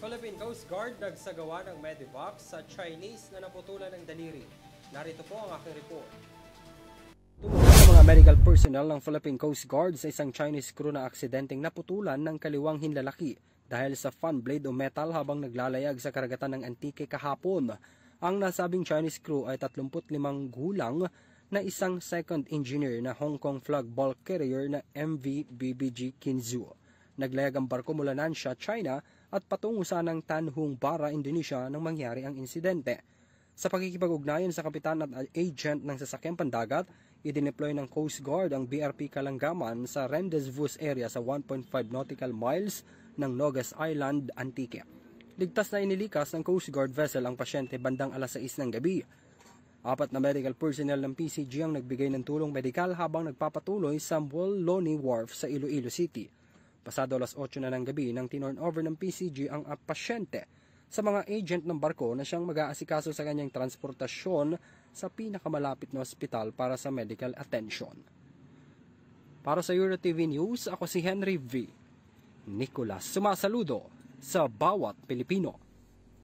Philippine Coast Guard nagsagawa ng medivac sa Chinese na naputulan ng daliri. Narito po ang aking report. Tumulong ang mga medical personnel ng Philippine Coast Guard sa isang Chinese crew na aksidenteng naputulan ng kaliwang hinlalaki dahil sa fan blade o metal habang naglalayag sa karagatan ng Antique kahapon. Ang nasabing Chinese crew ay 35 gulang na isang second engineer na Hong Kong flag bulk carrier na MV BBG Kinzhou. Naglayag ang barko mula Nansha, China at patungo sa ng Tanhung Bara, Indonesia nang mangyari ang insidente. Sa pagkikipag-ugnayan sa kapitan at agent ng sasakyang pandagat, idineploy ng Coast Guard ang BRP Kalangaman sa Rendezvous area sa 1.5 nautical miles ng Nogas Island, Antique. Ligtas na inilikas ng Coast Guard vessel ang pasyente bandang alas 6 ng gabi. Apat na medical personnel ng PCG ang nagbigay ng tulong medikal habang nagpapatuloy sa Moloney Wharf sa Iloilo City. Pasado alas 8 na ng gabi nang tinorn over ng PCG ang pasyente sa mga agent ng barko na siyang mag-aasikaso sa kanyang transportasyon sa pinakamalapit na ospital para sa medical attention. Para sa Euro TV News, ako si Henry V. Nicolas. Sumasaludo sa bawat Pilipino.